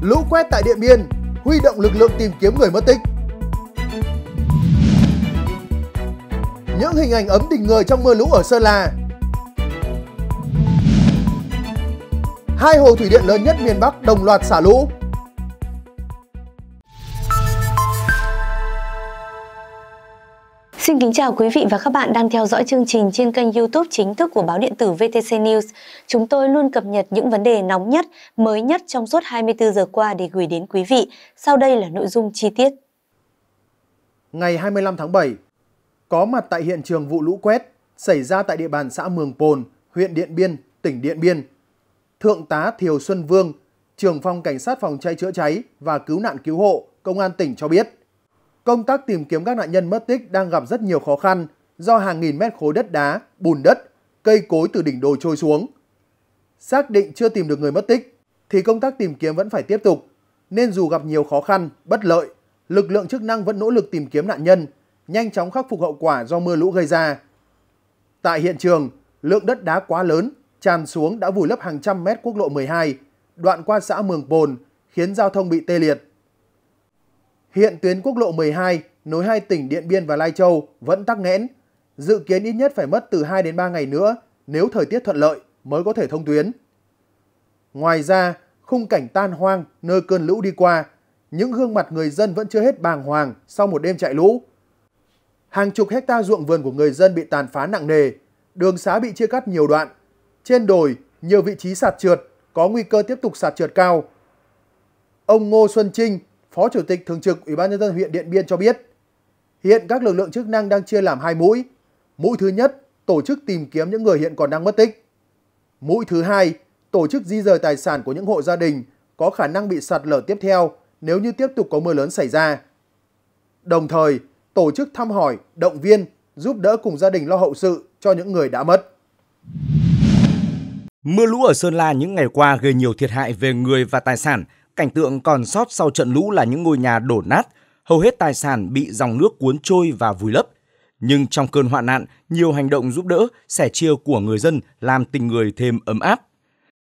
Lũ quét tại Điện Biên, huy động lực lượng tìm kiếm người mất tích. Những hình ảnh ấm tình người trong mưa lũ ở Sơn La. Hai hồ thủy điện lớn nhất miền Bắc đồng loạt xả lũ. Xin kính chào quý vị và các bạn đang theo dõi chương trình trên kênh YouTube chính thức của báo điện tử VTC News. Chúng tôi luôn cập nhật những vấn đề nóng nhất, mới nhất trong suốt 24 giờ qua để gửi đến quý vị. Sau đây là nội dung chi tiết. Ngày 25 tháng 7, có mặt tại hiện trường vụ lũ quét xảy ra tại địa bàn xã Mường Pồn, huyện Điện Biên, tỉnh Điện Biên. Thượng tá Thiều Xuân Vương, trưởng phòng cảnh sát phòng cháy chữa cháy và cứu nạn cứu hộ, công an tỉnh cho biết – công tác tìm kiếm các nạn nhân mất tích đang gặp rất nhiều khó khăn do hàng nghìn mét khối đất đá, bùn đất, cây cối từ đỉnh đồi trôi xuống. Xác định chưa tìm được người mất tích thì công tác tìm kiếm vẫn phải tiếp tục, nên dù gặp nhiều khó khăn, bất lợi, lực lượng chức năng vẫn nỗ lực tìm kiếm nạn nhân, nhanh chóng khắc phục hậu quả do mưa lũ gây ra. Tại hiện trường, lượng đất đá quá lớn tràn xuống đã vùi lấp hàng trăm mét quốc lộ 12, đoạn qua xã Mường Pồn, khiến giao thông bị tê liệt. Hiện tuyến quốc lộ 12 nối hai tỉnh Điện Biên và Lai Châu vẫn tắc nghẽn, dự kiến ít nhất phải mất từ 2 đến 3 ngày nữa nếu thời tiết thuận lợi mới có thể thông tuyến. Ngoài ra, khung cảnh tan hoang nơi cơn lũ đi qua, những gương mặt người dân vẫn chưa hết bàng hoàng sau một đêm chạy lũ. Hàng chục hecta ruộng vườn của người dân bị tàn phá nặng nề, đường xá bị chia cắt nhiều đoạn. Trên đồi, nhiều vị trí sạt trượt, có nguy cơ tiếp tục sạt trượt cao. Ông Ngô Xuân Trinh, Phó Chủ tịch Thường trực Ủy ban Nhân dân huyện Điện Biên cho biết, hiện các lực lượng chức năng đang chia làm hai mũi. Mũi thứ nhất tổ chức tìm kiếm những người hiện còn đang mất tích. Mũi thứ hai tổ chức di rời tài sản của những hộ gia đình có khả năng bị sạt lở tiếp theo nếu như tiếp tục có mưa lớn xảy ra. Đồng thời, tổ chức thăm hỏi, động viên, giúp đỡ cùng gia đình lo hậu sự cho những người đã mất. Mưa lũ ở Sơn La những ngày qua gây nhiều thiệt hại về người và tài sản, Cảnh tượng còn sót sau trận lũ là những ngôi nhà đổ nát, hầu hết tài sản bị dòng nước cuốn trôi và vùi lấp. Nhưng trong cơn hoạn nạn, nhiều hành động giúp đỡ, sẻ chia của người dân làm tình người thêm ấm áp.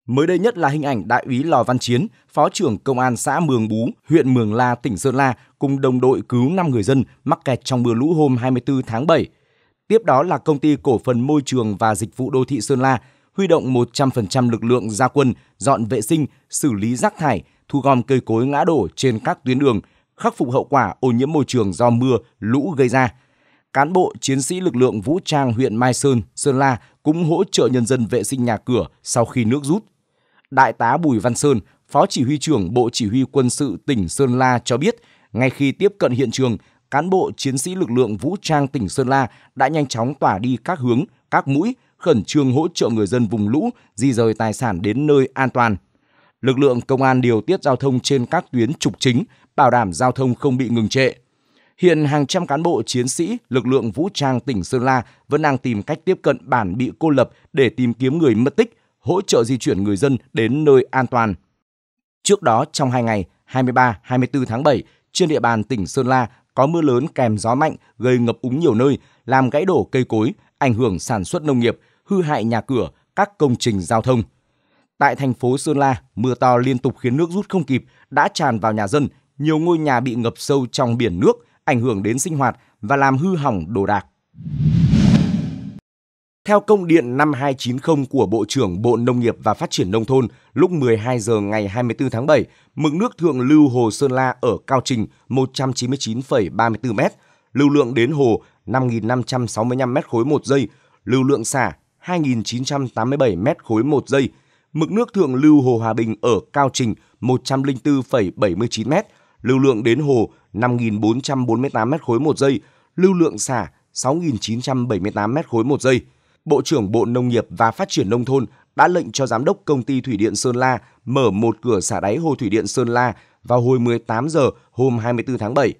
Mới đây nhất là hình ảnh đại úy Lò Văn Chiến, phó trưởng công an xã Mường Bú, huyện Mường La, tỉnh Sơn La cùng đồng đội cứu 5 người dân mắc kẹt trong mưa lũ hôm 24 tháng 7. Tiếp đó là công ty cổ phần môi trường và dịch vụ đô thị Sơn La huy động 100% lực lượng gia quân dọn vệ sinh, xử lý rác thải, thu gom cây cối ngã đổ trên các tuyến đường, khắc phục hậu quả ô nhiễm môi trường do mưa, lũ gây ra. Cán bộ, chiến sĩ lực lượng vũ trang huyện Mai Sơn, Sơn La cũng hỗ trợ nhân dân vệ sinh nhà cửa sau khi nước rút. Đại tá Bùi Văn Sơn, Phó Chỉ huy trưởng Bộ Chỉ huy Quân sự tỉnh Sơn La cho biết, ngay khi tiếp cận hiện trường, cán bộ chiến sĩ lực lượng vũ trang tỉnh Sơn La đã nhanh chóng tỏa đi các hướng, các mũi, khẩn trương hỗ trợ người dân vùng lũ di rời tài sản đến nơi an toàn lực lượng công an điều tiết giao thông trên các tuyến trục chính, bảo đảm giao thông không bị ngừng trệ. Hiện hàng trăm cán bộ chiến sĩ, lực lượng vũ trang tỉnh Sơn La vẫn đang tìm cách tiếp cận bản bị cô lập để tìm kiếm người mất tích, hỗ trợ di chuyển người dân đến nơi an toàn. Trước đó, trong hai ngày 23-24 tháng 7, trên địa bàn tỉnh Sơn La có mưa lớn kèm gió mạnh gây ngập úng nhiều nơi, làm gãy đổ cây cối, ảnh hưởng sản xuất nông nghiệp, hư hại nhà cửa, các công trình giao thông. Tại thành phố Sơn La, mưa to liên tục khiến nước rút không kịp đã tràn vào nhà dân, nhiều ngôi nhà bị ngập sâu trong biển nước, ảnh hưởng đến sinh hoạt và làm hư hỏng đồ đạc. Theo công điện 5290 của Bộ trưởng Bộ Nông nghiệp và Phát triển Nông thôn, lúc 12 giờ ngày 24 tháng 7, mực nước thượng lưu hồ Sơn La ở cao trình 199,34 m, lưu lượng đến hồ 5.565 m khối một giây, lưu lượng xả 2.987 m khối một giây, mực nước thượng lưu hồ Hòa Bình ở cao trình 104,79 m, lưu lượng đến hồ 5.448 m khối một giây, lưu lượng xả 6.978 m khối một giây. Bộ trưởng Bộ Nông nghiệp và Phát triển Nông thôn đã lệnh cho Giám đốc Công ty Thủy điện Sơn La mở một cửa xả đáy hồ Thủy điện Sơn La vào hồi 18 giờ hôm 24 tháng 7.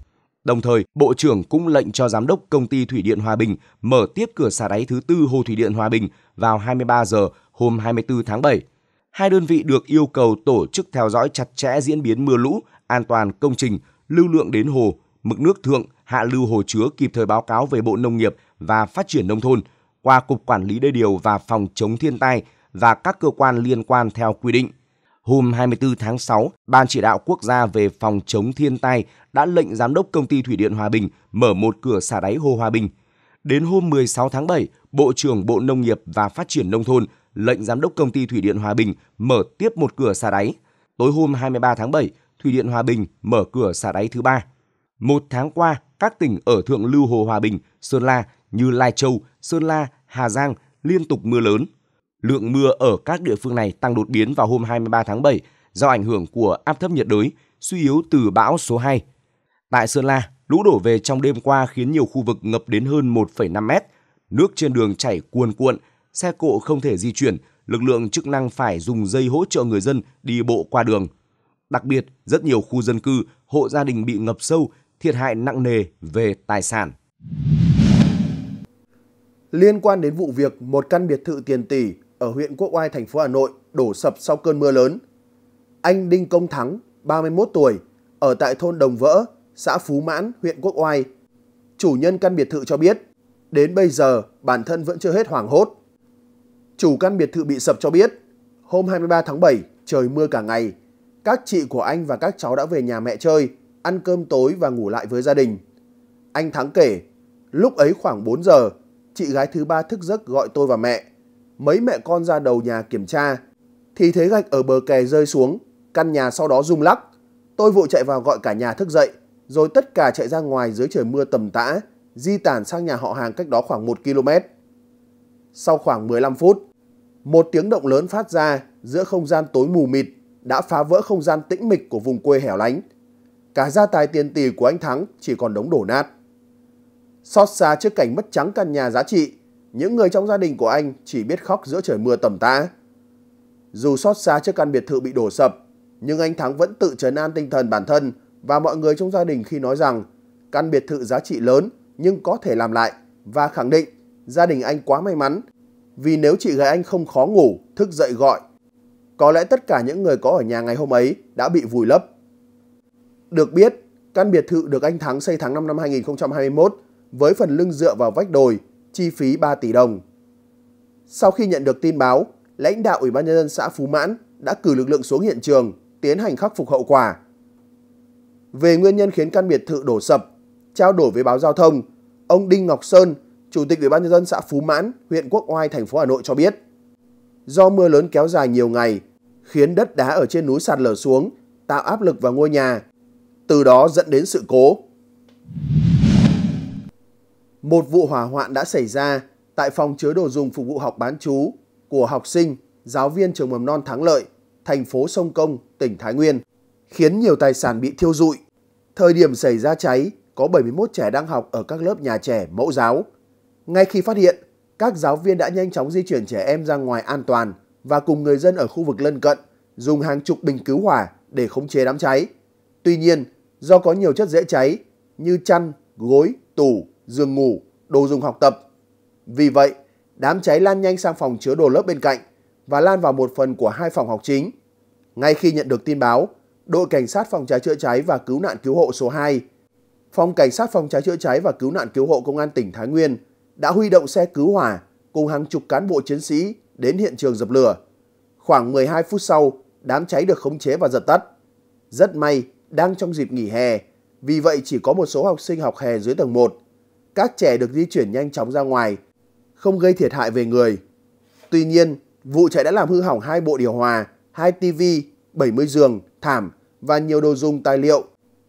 Đồng thời, Bộ trưởng cũng lệnh cho Giám đốc Công ty Thủy điện Hòa Bình mở tiếp cửa xả đáy thứ tư Hồ Thủy điện Hòa Bình vào 23 giờ hôm 24 tháng 7 hai đơn vị được yêu cầu tổ chức theo dõi chặt chẽ diễn biến mưa lũ, an toàn công trình, lưu lượng đến hồ, mực nước thượng, hạ lưu hồ chứa kịp thời báo cáo về Bộ Nông nghiệp và Phát triển Nông thôn qua Cục Quản lý Đê điều và Phòng chống thiên tai và các cơ quan liên quan theo quy định. Hôm 24 tháng 6, Ban Chỉ đạo Quốc gia về phòng chống thiên tai đã lệnh Giám đốc Công ty Thủy điện Hòa Bình mở một cửa xả đáy hồ Hòa Bình. Đến hôm 16 tháng 7, Bộ trưởng Bộ Nông nghiệp và Phát triển Nông thôn lệnh giám đốc công ty Thủy điện Hòa Bình mở tiếp một cửa xả đáy. Tối hôm 23 tháng 7, Thủy điện Hòa Bình mở cửa xả đáy thứ ba. Một tháng qua, các tỉnh ở Thượng Lưu Hồ Hòa Bình, Sơn La như Lai Châu, Sơn La, Hà Giang liên tục mưa lớn. Lượng mưa ở các địa phương này tăng đột biến vào hôm 23 tháng 7 do ảnh hưởng của áp thấp nhiệt đới suy yếu từ bão số 2. Tại Sơn La, lũ đổ về trong đêm qua khiến nhiều khu vực ngập đến hơn 1,5 mét. Nước trên đường chảy cuồn cuộn, xe cộ không thể di chuyển, lực lượng chức năng phải dùng dây hỗ trợ người dân đi bộ qua đường. Đặc biệt, rất nhiều khu dân cư, hộ gia đình bị ngập sâu, thiệt hại nặng nề về tài sản. Liên quan đến vụ việc một căn biệt thự tiền tỷ ở huyện Quốc Oai, thành phố Hà Nội đổ sập sau cơn mưa lớn, anh Đinh Công Thắng, 31 tuổi, ở tại thôn Đồng Vỡ, xã Phú Mãn, huyện Quốc Oai. Chủ nhân căn biệt thự cho biết, đến bây giờ bản thân vẫn chưa hết hoảng hốt Chủ căn biệt thự bị sập cho biết, hôm 23 tháng 7, trời mưa cả ngày. Các chị của anh và các cháu đã về nhà mẹ chơi, ăn cơm tối và ngủ lại với gia đình. Anh Thắng kể, lúc ấy khoảng 4 giờ, chị gái thứ ba thức giấc gọi tôi và mẹ. Mấy mẹ con ra đầu nhà kiểm tra, thì thấy gạch ở bờ kè rơi xuống, căn nhà sau đó rung lắc. Tôi vội chạy vào gọi cả nhà thức dậy, rồi tất cả chạy ra ngoài dưới trời mưa tầm tã, di tản sang nhà họ hàng cách đó khoảng 1 km. Sau khoảng 15 phút, một tiếng động lớn phát ra giữa không gian tối mù mịt đã phá vỡ không gian tĩnh mịch của vùng quê hẻo lánh. Cả gia tài tiền tỷ của anh Thắng chỉ còn đống đổ nát. Xót xa trước cảnh mất trắng căn nhà giá trị, những người trong gia đình của anh chỉ biết khóc giữa trời mưa tầm tã. Dù xót xa trước căn biệt thự bị đổ sập, nhưng anh Thắng vẫn tự trấn an tinh thần bản thân và mọi người trong gia đình khi nói rằng căn biệt thự giá trị lớn nhưng có thể làm lại và khẳng định gia đình anh quá may mắn, vì nếu chị gái anh không khó ngủ, thức dậy gọi, có lẽ tất cả những người có ở nhà ngày hôm ấy đã bị vùi lấp. Được biết, căn biệt thự được anh Thắng xây tháng 5 năm 2021 với phần lưng dựa vào vách đồi, chi phí 3 tỷ đồng. Sau khi nhận được tin báo, lãnh đạo Ủy ban Nhân dân xã Phú Mãn đã cử lực lượng xuống hiện trường tiến hành khắc phục hậu quả. Về nguyên nhân khiến căn biệt thự đổ sập, trao đổi với báo giao thông, ông Đinh Ngọc Sơn, Chủ tịch Ủy ban nhân dân xã Phú Mãn, huyện Quốc Oai, thành phố Hà Nội cho biết, do mưa lớn kéo dài nhiều ngày, khiến đất đá ở trên núi sạt lở xuống, tạo áp lực vào ngôi nhà, từ đó dẫn đến sự cố. Một vụ hỏa hoạn đã xảy ra tại phòng chứa đồ dùng phục vụ học bán chú của học sinh, giáo viên trường mầm non Thắng Lợi, thành phố Sông Công, tỉnh Thái Nguyên, khiến nhiều tài sản bị thiêu rụi. Thời điểm xảy ra cháy, có 71 trẻ đang học ở các lớp nhà trẻ mẫu giáo. Ngay khi phát hiện, các giáo viên đã nhanh chóng di chuyển trẻ em ra ngoài an toàn và cùng người dân ở khu vực lân cận dùng hàng chục bình cứu hỏa để khống chế đám cháy. Tuy nhiên, do có nhiều chất dễ cháy như chăn, gối, tủ, giường ngủ, đồ dùng học tập. Vì vậy, đám cháy lan nhanh sang phòng chứa đồ lớp bên cạnh và lan vào một phần của hai phòng học chính. Ngay khi nhận được tin báo, đội cảnh sát phòng cháy chữa cháy và cứu nạn cứu hộ số 2, phòng cảnh sát phòng cháy chữa cháy và cứu nạn cứu hộ công an tỉnh Thái Nguyên đã huy động xe cứu hỏa cùng hàng chục cán bộ chiến sĩ đến hiện trường dập lửa. Khoảng 12 phút sau, đám cháy được khống chế và dập tắt. Rất may, đang trong dịp nghỉ hè, vì vậy chỉ có một số học sinh học hè dưới tầng 1. Các trẻ được di chuyển nhanh chóng ra ngoài, không gây thiệt hại về người. Tuy nhiên, vụ cháy đã làm hư hỏng hai bộ điều hòa, hai tivi, 70 giường, thảm và nhiều đồ dùng tài liệu,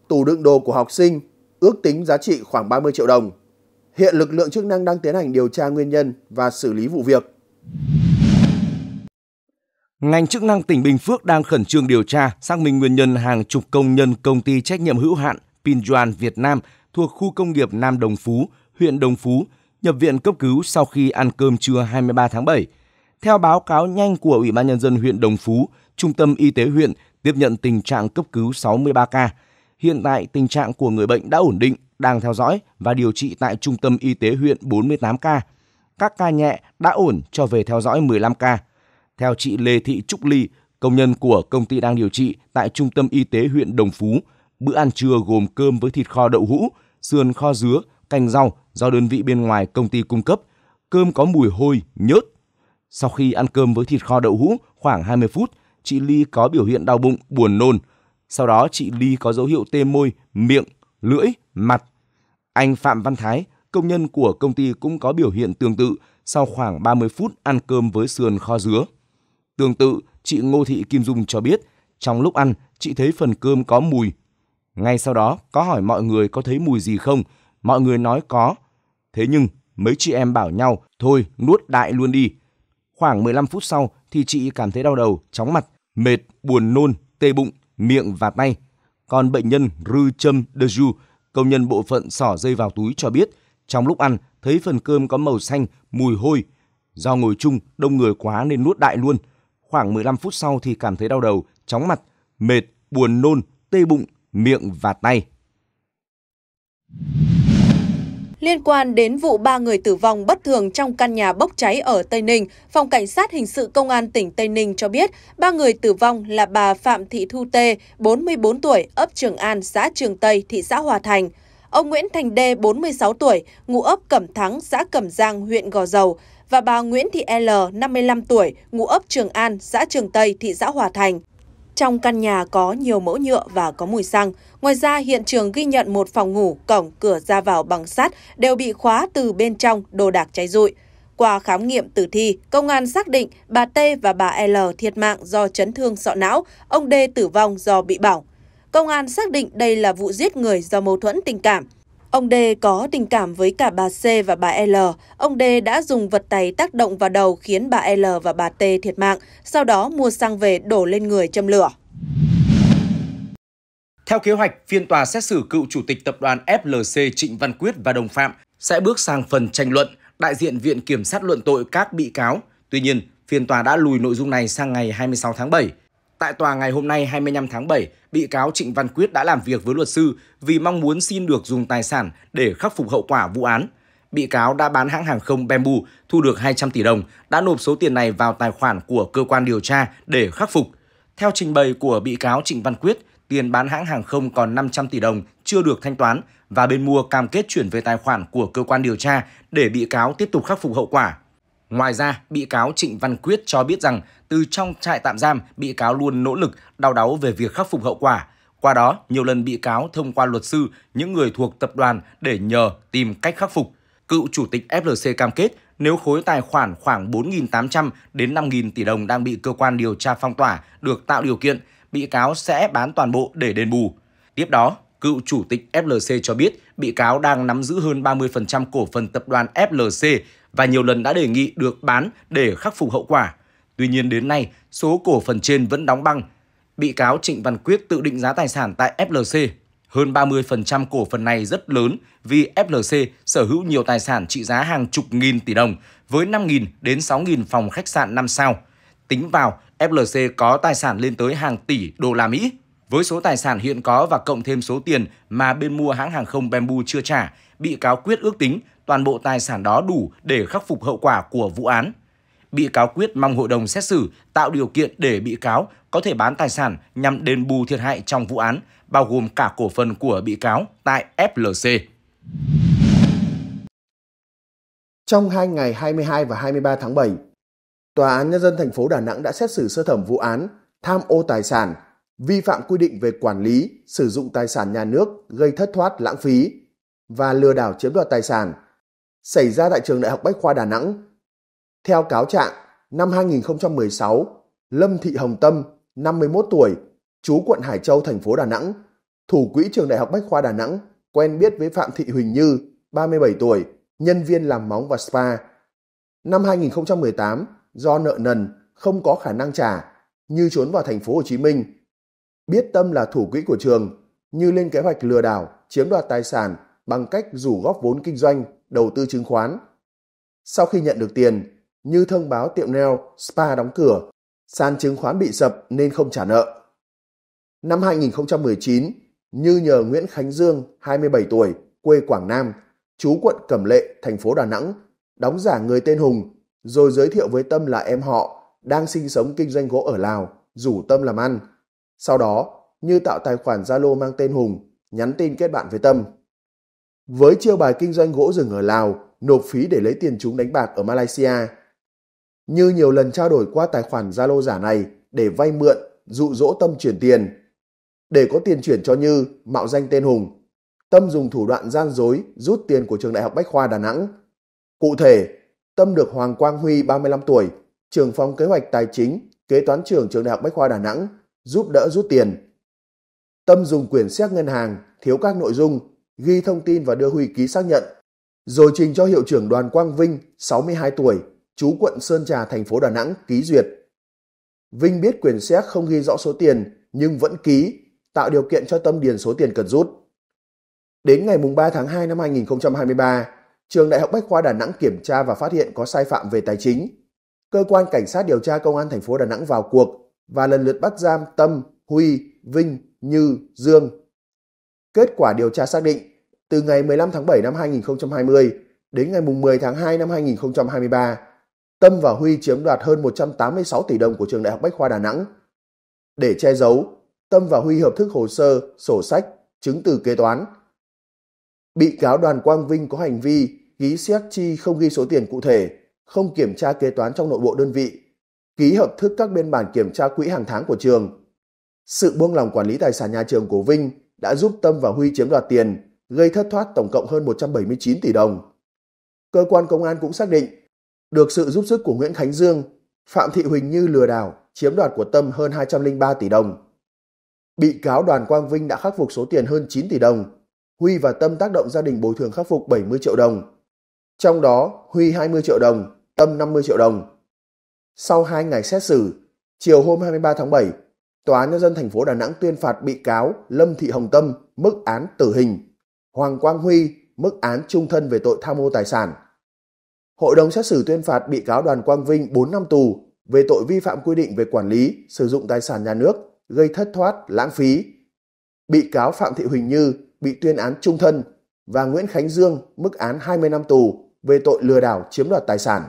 tủ đựng đồ của học sinh, ước tính giá trị khoảng 30 triệu đồng. Hiện lực lượng chức năng đang tiến hành điều tra nguyên nhân và xử lý vụ việc. Ngành chức năng tỉnh Bình Phước đang khẩn trương điều tra, xác minh nguyên nhân hàng chục công nhân công ty trách nhiệm hữu hạn Pinjoan Việt Nam thuộc khu công nghiệp Nam Đồng Phú, huyện Đồng Phú, nhập viện cấp cứu sau khi ăn cơm trưa 23 tháng 7. Theo báo cáo nhanh của Ủy ban Nhân dân huyện Đồng Phú, Trung tâm Y tế huyện tiếp nhận tình trạng cấp cứu 63 ca, Hiện tại tình trạng của người bệnh đã ổn định, đang theo dõi và điều trị tại trung tâm y tế huyện 48 ca. Các ca nhẹ đã ổn cho về theo dõi 15 ca. Theo chị Lê Thị Trúc Ly, công nhân của công ty đang điều trị tại trung tâm y tế huyện Đồng Phú, bữa ăn trưa gồm cơm với thịt kho đậu hũ, sườn kho dứa, canh rau do đơn vị bên ngoài công ty cung cấp. Cơm có mùi hôi, nhớt. Sau khi ăn cơm với thịt kho đậu hũ khoảng 20 phút, chị Ly có biểu hiện đau bụng, buồn nôn, sau đó chị Ly có dấu hiệu tê môi, miệng, lưỡi, mặt. Anh Phạm Văn Thái, công nhân của công ty cũng có biểu hiện tương tự sau khoảng 30 phút ăn cơm với sườn kho dứa. Tương tự, chị Ngô Thị Kim Dung cho biết, trong lúc ăn, chị thấy phần cơm có mùi. Ngay sau đó, có hỏi mọi người có thấy mùi gì không? Mọi người nói có. Thế nhưng, mấy chị em bảo nhau, thôi nuốt đại luôn đi. Khoảng 15 phút sau thì chị cảm thấy đau đầu, chóng mặt, mệt, buồn nôn, tê bụng, miệng và tay. Còn bệnh nhân Rư Châm De Ju, công nhân bộ phận sỏ dây vào túi cho biết, trong lúc ăn thấy phần cơm có màu xanh, mùi hôi. Do ngồi chung, đông người quá nên nuốt đại luôn. Khoảng 15 phút sau thì cảm thấy đau đầu, chóng mặt, mệt, buồn nôn, tê bụng, miệng và tay. Liên quan đến vụ ba người tử vong bất thường trong căn nhà bốc cháy ở Tây Ninh, Phòng Cảnh sát Hình sự Công an tỉnh Tây Ninh cho biết ba người tử vong là bà Phạm Thị Thu Tê, 44 tuổi, ấp Trường An, xã Trường Tây, thị xã Hòa Thành. Ông Nguyễn Thành Đê, 46 tuổi, ngụ ấp Cẩm Thắng, xã Cẩm Giang, huyện Gò Dầu và bà Nguyễn Thị L, 55 tuổi, ngụ ấp Trường An, xã Trường Tây, thị xã Hòa Thành. Trong căn nhà có nhiều mẫu nhựa và có mùi xăng. Ngoài ra, hiện trường ghi nhận một phòng ngủ, cổng, cửa ra vào bằng sắt đều bị khóa từ bên trong, đồ đạc cháy rụi. Qua khám nghiệm tử thi, công an xác định bà T và bà L thiệt mạng do chấn thương sọ não, ông D tử vong do bị bỏng. Công an xác định đây là vụ giết người do mâu thuẫn tình cảm. Ông D có tình cảm với cả bà C và bà L. Ông D đã dùng vật tay tác động vào đầu khiến bà L và bà T thiệt mạng, sau đó mua xăng về đổ lên người châm lửa. Theo kế hoạch, phiên tòa xét xử cựu chủ tịch tập đoàn FLC Trịnh Văn Quyết và đồng phạm sẽ bước sang phần tranh luận đại diện Viện Kiểm sát luận tội các bị cáo. Tuy nhiên, phiên tòa đã lùi nội dung này sang ngày 26 tháng 7. Tại tòa ngày hôm nay 25 tháng 7, bị cáo Trịnh Văn Quyết đã làm việc với luật sư vì mong muốn xin được dùng tài sản để khắc phục hậu quả vụ án. Bị cáo đã bán hãng hàng không Bamboo, thu được 200 tỷ đồng, đã nộp số tiền này vào tài khoản của cơ quan điều tra để khắc phục. Theo trình bày của bị cáo Trịnh Văn Quyết, tiền bán hãng hàng không còn 500 tỷ đồng chưa được thanh toán và bên mua cam kết chuyển về tài khoản của cơ quan điều tra để bị cáo tiếp tục khắc phục hậu quả. Ngoài ra, bị cáo Trịnh Văn Quyết cho biết rằng từ trong trại tạm giam, bị cáo luôn nỗ lực đau đáu về việc khắc phục hậu quả. Qua đó, nhiều lần bị cáo thông qua luật sư, những người thuộc tập đoàn để nhờ tìm cách khắc phục. Cựu chủ tịch FLC cam kết nếu khối tài khoản khoảng 4.800 đến 5.000 tỷ đồng đang bị cơ quan điều tra phong tỏa được tạo điều kiện, bị cáo sẽ bán toàn bộ để đền bù. Tiếp đó, cựu chủ tịch FLC cho biết bị cáo đang nắm giữ hơn 30% cổ phần tập đoàn FLC và nhiều lần đã đề nghị được bán để khắc phục hậu quả. Tuy nhiên đến nay, số cổ phần trên vẫn đóng băng. Bị cáo Trịnh Văn Quyết tự định giá tài sản tại FLC. Hơn 30% cổ phần này rất lớn vì FLC sở hữu nhiều tài sản trị giá hàng chục nghìn tỷ đồng với 5.000 đến 6.000 phòng khách sạn 5 sao. Tính vào, FLC có tài sản lên tới hàng tỷ đô la Mỹ. Với số tài sản hiện có và cộng thêm số tiền mà bên mua hãng hàng không Bamboo chưa trả, bị cáo quyết ước tính toàn bộ tài sản đó đủ để khắc phục hậu quả của vụ án. Bị cáo Quyết mong hội đồng xét xử tạo điều kiện để bị cáo có thể bán tài sản nhằm đền bù thiệt hại trong vụ án, bao gồm cả cổ phần của bị cáo tại FLC. Trong hai ngày 22 và 23 tháng 7, Tòa án Nhân dân thành phố Đà Nẵng đã xét xử sơ thẩm vụ án tham ô tài sản, vi phạm quy định về quản lý, sử dụng tài sản nhà nước gây thất thoát lãng phí và lừa đảo chiếm đoạt tài sản xảy ra tại trường Đại học Bách khoa Đà Nẵng. Theo cáo trạng, năm 2016, Lâm Thị Hồng Tâm, 51 tuổi, chú quận Hải Châu, thành phố Đà Nẵng, thủ quỹ trường Đại học Bách khoa Đà Nẵng, quen biết với Phạm Thị Huỳnh Như, 37 tuổi, nhân viên làm móng và spa. Năm 2018, do nợ nần, không có khả năng trả, Như trốn vào thành phố Hồ Chí Minh. Biết Tâm là thủ quỹ của trường, Như lên kế hoạch lừa đảo, chiếm đoạt tài sản bằng cách rủ góp vốn kinh doanh đầu tư chứng khoán. Sau khi nhận được tiền, như thông báo tiệm nail, spa đóng cửa, sàn chứng khoán bị sập nên không trả nợ. Năm 2019, Như nhờ Nguyễn Khánh Dương, 27 tuổi, quê Quảng Nam, chú quận Cẩm Lệ, thành phố Đà Nẵng, đóng giả người tên Hùng, rồi giới thiệu với Tâm là em họ, đang sinh sống kinh doanh gỗ ở Lào, rủ Tâm làm ăn. Sau đó, Như tạo tài khoản Zalo mang tên Hùng, nhắn tin kết bạn với Tâm với chiêu bài kinh doanh gỗ rừng ở Lào, nộp phí để lấy tiền chúng đánh bạc ở Malaysia. Như nhiều lần trao đổi qua tài khoản Zalo giả này để vay mượn, dụ dỗ Tâm chuyển tiền. Để có tiền chuyển cho Như, mạo danh tên Hùng, Tâm dùng thủ đoạn gian dối rút tiền của trường Đại học Bách khoa Đà Nẵng. Cụ thể, Tâm được Hoàng Quang Huy 35 tuổi, trưởng phòng kế hoạch tài chính, kế toán trưởng trường Đại học Bách khoa Đà Nẵng giúp đỡ rút tiền. Tâm dùng quyền xét ngân hàng, thiếu các nội dung ghi thông tin và đưa huy ký xác nhận, rồi trình cho hiệu trưởng đoàn Quang Vinh, 62 tuổi, chú quận Sơn Trà, thành phố Đà Nẵng ký duyệt. Vinh biết quyền xét không ghi rõ số tiền nhưng vẫn ký, tạo điều kiện cho Tâm điền số tiền cần rút. Đến ngày 3 tháng 2 năm 2023, Trường Đại học Bách khoa Đà Nẵng kiểm tra và phát hiện có sai phạm về tài chính. Cơ quan cảnh sát điều tra công an thành phố Đà Nẵng vào cuộc và lần lượt bắt giam Tâm, Huy, Vinh, Như, Dương Kết quả điều tra xác định, từ ngày 15 tháng 7 năm 2020 đến ngày 10 tháng 2 năm 2023, Tâm và Huy chiếm đoạt hơn 186 tỷ đồng của trường Đại học Bách khoa Đà Nẵng. Để che giấu, Tâm và Huy hợp thức hồ sơ, sổ sách, chứng từ kế toán. Bị cáo Đoàn Quang Vinh có hành vi ký xét chi không ghi số tiền cụ thể, không kiểm tra kế toán trong nội bộ đơn vị, ký hợp thức các biên bản kiểm tra quỹ hàng tháng của trường. Sự buông lỏng quản lý tài sản nhà trường của Vinh đã giúp Tâm và Huy chiếm đoạt tiền, gây thất thoát tổng cộng hơn 179 tỷ đồng. Cơ quan công an cũng xác định, được sự giúp sức của Nguyễn Khánh Dương, Phạm Thị Huỳnh Như lừa đảo, chiếm đoạt của Tâm hơn 203 tỷ đồng. Bị cáo Đoàn Quang Vinh đã khắc phục số tiền hơn 9 tỷ đồng, Huy và Tâm tác động gia đình bồi thường khắc phục 70 triệu đồng. Trong đó, Huy 20 triệu đồng, Tâm 50 triệu đồng. Sau 2 ngày xét xử, chiều hôm 23 tháng 7, Tòa án nhân dân thành phố Đà Nẵng tuyên phạt bị cáo Lâm Thị Hồng Tâm mức án tử hình, Hoàng Quang Huy mức án trung thân về tội tham mô tài sản. Hội đồng xét xử tuyên phạt bị cáo Đoàn Quang Vinh 4 năm tù về tội vi phạm quy định về quản lý, sử dụng tài sản nhà nước, gây thất thoát, lãng phí. Bị cáo Phạm Thị Huỳnh Như bị tuyên án trung thân và Nguyễn Khánh Dương mức án 20 năm tù về tội lừa đảo chiếm đoạt tài sản.